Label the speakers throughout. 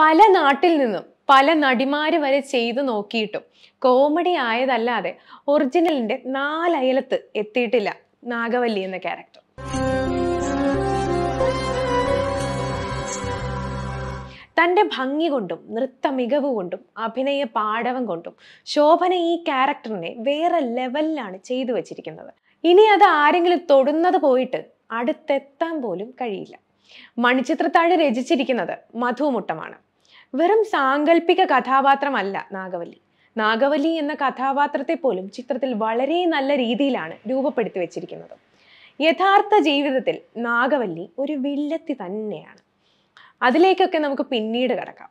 Speaker 1: പല നാട്ടിൽ നിന്നും പല നടിമാർ വരെ ചെയ്തു നോക്കിയിട്ടും കോമഡി ആയതല്ലാതെ ഒറിജിനലിന്റെ നാലയലത്ത് എത്തിയിട്ടില്ല നാഗവല്ലി എന്ന ക്യാരക്ടർ തന്റെ ഭംഗി കൊണ്ടും നൃത്ത മികവ് കൊണ്ടും അഭിനയ പാടവം കൊണ്ടും ശോഭന ഈ ക്യാരക്ടറിനെ വേറെ ലെവലിലാണ് ചെയ്തു വച്ചിരിക്കുന്നത് ഇനി അത് ആരെങ്കിലും തൊടുന്നത് പോയിട്ട് അടുത്തെത്താൻ പോലും കഴിയില്ല മണിച്ചിത്രത്താഴ് രചിച്ചിരിക്കുന്നത് മധുമുട്ടമാണ് വെറും സാങ്കല്പിക കഥാപാത്രമല്ല നാഗവല്ലി നാഗവല്ലി എന്ന കഥാപാത്രത്തെ പോലും ചിത്രത്തിൽ വളരെ നല്ല രീതിയിലാണ് രൂപപ്പെടുത്തി വെച്ചിരിക്കുന്നത് യഥാർത്ഥ ജീവിതത്തിൽ നാഗവല്ലി ഒരു വില്ലത്തി തന്നെയാണ് അതിലേക്കൊക്കെ നമുക്ക് പിന്നീട് കടക്കാം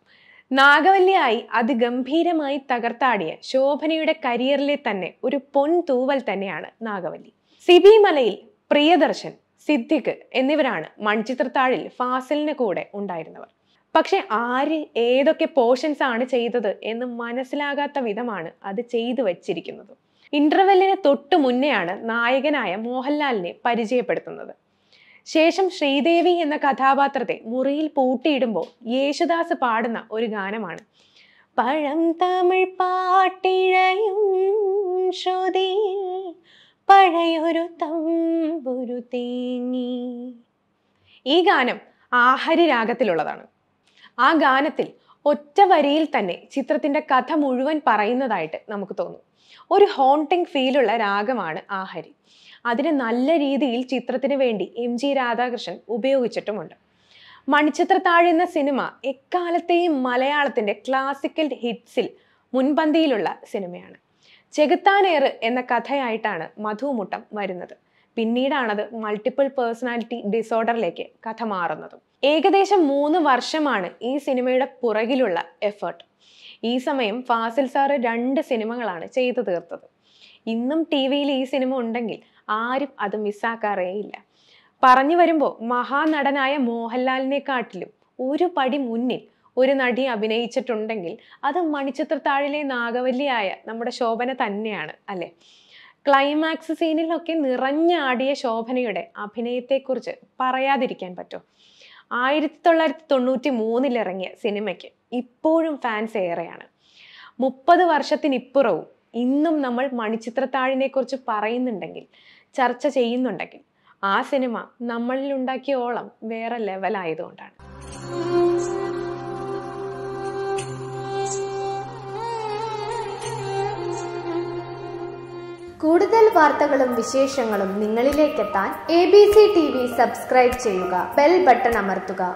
Speaker 1: നാഗവല്ലിയായി അതിഗംഭീരമായി തകർത്താടിയ ശോഭനയുടെ കരിയറിലെ തന്നെ ഒരു പൊൻ തൂവൽ തന്നെയാണ് നാഗവല്ലി സിബിമലയിൽ പ്രിയദർശൻ സിദ്ദിഖ് എന്നിവരാണ് മൺചിത്രത്താഴിൽ ഫാസിലിന് കൂടെ ഉണ്ടായിരുന്നവർ പക്ഷെ ആര് ഏതൊക്കെ പോർഷൻസ് ആണ് ചെയ്തത് എന്ന് മനസ്സിലാകാത്ത വിധമാണ് അത് ചെയ്തു വച്ചിരിക്കുന്നത് ഇന്റർവെല്ലിന് തൊട്ടു മുന്നെയാണ് നായകനായ മോഹൻലാലിനെ പരിചയപ്പെടുത്തുന്നത് ശേഷം ശ്രീദേവി എന്ന കഥാപാത്രത്തെ മുറിയിൽ പൂട്ടിയിടുമ്പോൾ യേശുദാസ് പാടുന്ന ഒരു ഗാനമാണ് പഴം തമിഴ് പാട്ടിഴയും ശ്രുതിയിൽ പഴയൊരു തം ഒരു തേങ്ങി ഈ ഗാനം ആഹരി രാഗത്തിലുള്ളതാണ് ആ ഗാനത്തിൽ ഒറ്റ വരിയിൽ തന്നെ ചിത്രത്തിൻ്റെ കഥ മുഴുവൻ പറയുന്നതായിട്ട് നമുക്ക് തോന്നും ഒരു ഹോണ്ടിങ് ഫീലുള്ള രാഗമാണ് ആഹരി അതിനെ നല്ല രീതിയിൽ ചിത്രത്തിന് വേണ്ടി എം ജി രാധാകൃഷ്ണൻ ഉപയോഗിച്ചിട്ടുമുണ്ട് മണിച്ചിത്ര എന്ന സിനിമ എക്കാലത്തെയും മലയാളത്തിൻ്റെ ക്ലാസിക്കൽ ഹിറ്റ്സിൽ മുൻപന്തിയിലുള്ള സിനിമയാണ് ചെകുത്താനേറ് എന്ന കഥയായിട്ടാണ് മധുമുട്ടം വരുന്നത് പിന്നീടാണത് മൾട്ടിപ്പിൾ പേഴ്സണാലിറ്റി ഡിസോർഡറിലേക്ക് കഥ മാറുന്നത് ഏകദേശം മൂന്ന് വർഷമാണ് ഈ സിനിമയുടെ പുറകിലുള്ള എഫേർട്ട് ഈ സമയം ഫാസിൽ സാറ് രണ്ട് സിനിമകളാണ് ചെയ്തു തീർത്തത് ഇന്നും ടി വിയിൽ ഈ സിനിമ ഉണ്ടെങ്കിൽ ആരും അത് മിസ്സാക്കാറേയില്ല പറഞ്ഞു വരുമ്പോൾ മഹാനടനായ മോഹൻലാലിനെക്കാട്ടിലും ഒരു പടി മുന്നിൽ ഒരു നടി അഭിനയിച്ചിട്ടുണ്ടെങ്കിൽ അത് മണിച്ചിത്രത്താഴിലെ നാഗവല്ലിയായ നമ്മുടെ ശോഭന തന്നെയാണ് അല്ലേ ക്ലൈമാക്സ് സീനിലൊക്കെ നിറഞ്ഞാടിയ ശോഭനയുടെ അഭിനയത്തെക്കുറിച്ച് പറയാതിരിക്കാൻ പറ്റും ആയിരത്തി തൊള്ളായിരത്തി തൊണ്ണൂറ്റി മൂന്നിലിറങ്ങിയ സിനിമയ്ക്ക് ഇപ്പോഴും ഫാൻസ് ഏറെയാണ് മുപ്പത് വർഷത്തിനിപ്പുറവും ഇന്നും നമ്മൾ മണിച്ചിത്രത്താഴിനെക്കുറിച്ച് കുറിച്ച് പറയുന്നുണ്ടെങ്കിൽ ചർച്ച ചെയ്യുന്നുണ്ടെങ്കിൽ ആ സിനിമ നമ്മളിലുണ്ടാക്കിയ ഓളം വേറെ ലെവലായതുകൊണ്ടാണ് കൂടുതൽ വാർത്തകളും വിശേഷങ്ങളും നിങ്ങളിലേക്കെത്താൻ A B C TV subscribe ചെയ്യുക ബെൽ ബട്ടൺ അമർത്തുക